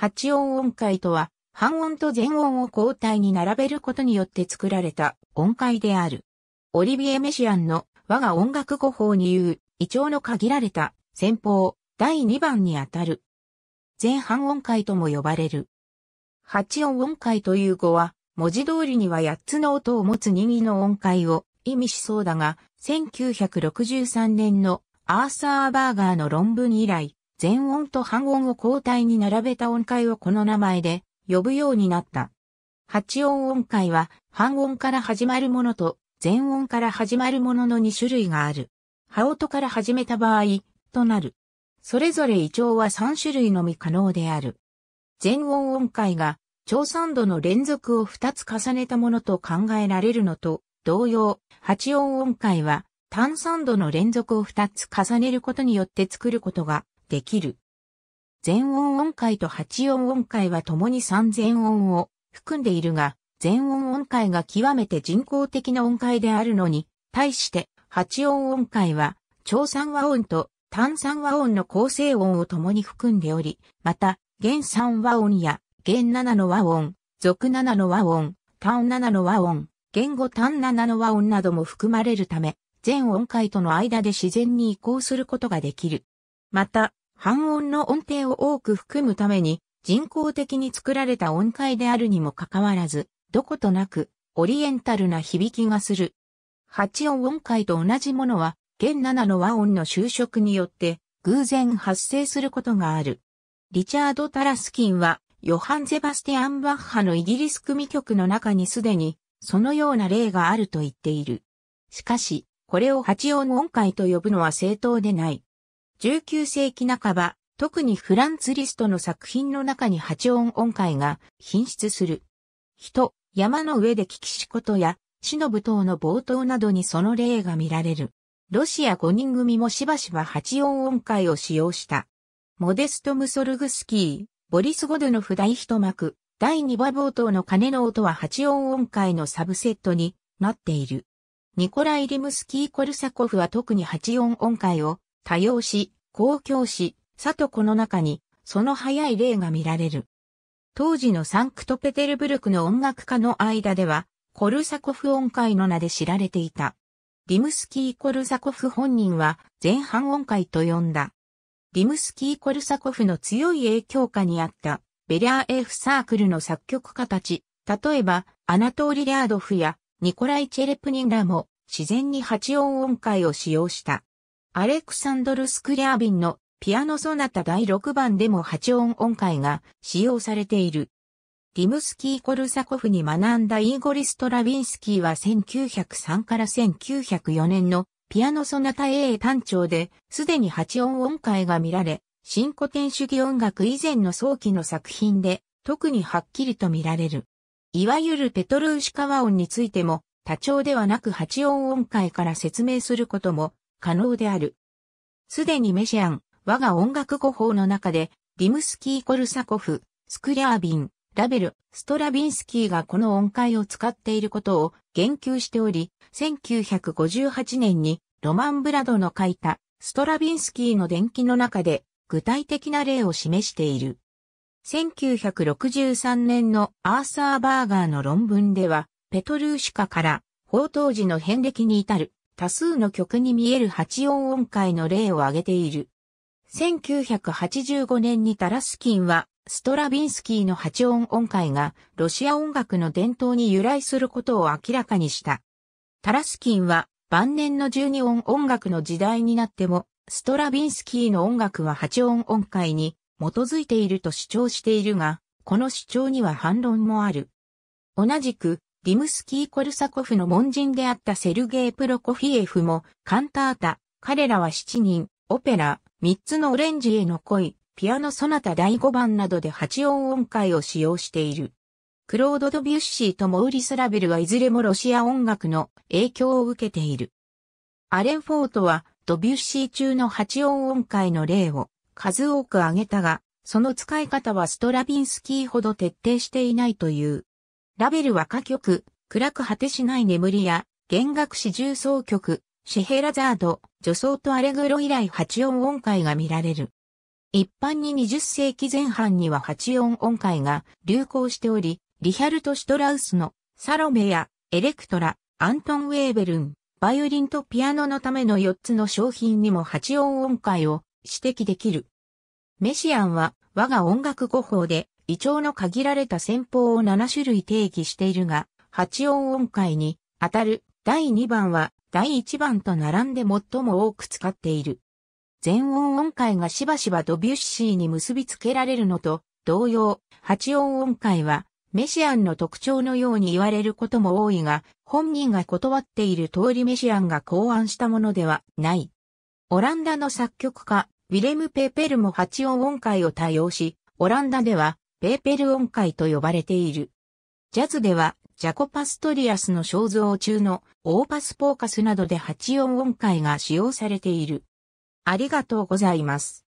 八音音階とは、半音と全音を交代に並べることによって作られた音階である。オリビエ・メシアンの我が音楽語法に言う、胃腸の限られた先方、第2番にあたる。全半音階とも呼ばれる。八音音階という語は、文字通りには八つの音を持つ人気の音階を意味しそうだが、1963年のアーサー・バーガーの論文以来、全音と半音を交代に並べた音階をこの名前で呼ぶようになった。八音音階は半音から始まるものと全音から始まるものの2種類がある。羽音から始めた場合、となる。それぞれ胃腸は3種類のみ可能である。全音音階が超三度の連続を2つ重ねたものと考えられるのと同様、八音音階は単三度の連続を2つ重ねることによって作ることができる。全音音階と八音音階は共に三全音を含んでいるが、全音音階が極めて人工的な音階であるのに、対して八音音階は、長三和音と単三和音の構成音を共に含んでおり、また、弦三和音や弦七の和音、俗七の和音、単七の和音、言語単七の和音なども含まれるため、全音階との間で自然に移行することができる。また、半音の音程を多く含むために人工的に作られた音階であるにもかかわらず、どことなくオリエンタルな響きがする。8音音階と同じものは、現7の和音の修飾によって偶然発生することがある。リチャード・タラスキンは、ヨハン・ゼバスティアン・バッハのイギリス組曲の中にすでに、そのような例があると言っている。しかし、これを8音音階と呼ぶのは正当でない。19世紀半ば、特にフランツ・リストの作品の中に八音音階が品質する。人、山の上で聞きしことや、死の舞踏の冒頭などにその例が見られる。ロシア5人組もしばしば八音音階を使用した。モデスト・ムソルグスキー、ボリス・ゴドの不大一幕、第2話冒頭の鐘の音は八音音階のサブセットになっている。ニコライ・リムスキー・コルサコフは特に八音音階を多用し、公共史、里子の中に、その早い例が見られる。当時のサンクトペテルブルクの音楽家の間では、コルサコフ音階の名で知られていた。ディムスキー・コルサコフ本人は前半音階と呼んだ。ディムスキー・コルサコフの強い影響下にあったベリャーエフサークルの作曲家たち、例えばアナトーリ・リードフやニコライ・チェレプニンらも自然に8音音階を使用した。アレクサンドル・スクリャービンのピアノソナタ第6番でも8音音階が使用されている。リムスキー・コルサコフに学んだイーゴリ・ストラビンスキーは1903から1904年のピアノソナタ A 単調で、すでに8音音階が見られ、新古典主義音楽以前の早期の作品で、特にはっきりと見られる。いわゆるペトルーシカワ音についても、多調ではなく8音音階から説明することも可能である。すでにメシアン、我が音楽語法の中で、ディムスキー・コルサコフ、スクリャービン、ラベル、ストラビンスキーがこの音階を使っていることを言及しており、1958年にロマン・ブラドの書いたストラビンスキーの伝記の中で具体的な例を示している。1963年のアーサー・バーガーの論文では、ペトルーシカから、法当時の遍歴に至る多数の曲に見える八音音階の例を挙げている。1985年にタラスキンは、ストラビンスキーの八音音階が、ロシア音楽の伝統に由来することを明らかにした。タラスキンは、晩年の十二音音楽の時代になっても、ストラビンスキーの音楽は八音音階に基づいていると主張しているが、この主張には反論もある。同じく、リムスキー・コルサコフの門人であったセルゲイ・プロコフィエフも、カンタータ、彼らは7人、オペラ、3つのオレンジへの恋、ピアノ・ソナタ第5番などで8音音階を使用している。クロード・ドビュッシーとモウリス・ラベルはいずれもロシア音楽の影響を受けている。アレン・フォートは、ドビュッシー中の8音音階の例を数多く挙げたが、その使い方はストラビンスキーほど徹底していないという。ラベル和歌曲、暗く果てしない眠りや、弦楽史重奏曲、シヘラザード、女装とアレグロ以来八音音階が見られる。一般に20世紀前半には八音音階が流行しており、リヒャルト・シュトラウスのサロメやエレクトラ、アントン・ウェーベルン、バイオリンとピアノのための4つの商品にも八音音階を指摘できる。メシアンは我が音楽語法で胃腸の限られた戦法を7種類定義しているが、八音音階に当たる第2番は第1番と並んで最も多く使っている。全音音階がしばしばドビュッシーに結びつけられるのと同様、八音音階はメシアンの特徴のように言われることも多いが、本人が断っている通りメシアンが考案したものではない。オランダの作曲家、ウィレム・ペペルも八音音階を多用し、オランダではペーペル音階と呼ばれている。ジャズでは、ジャコパストリアスの肖像中のオーパスポーカスなどで8音音階が使用されている。ありがとうございます。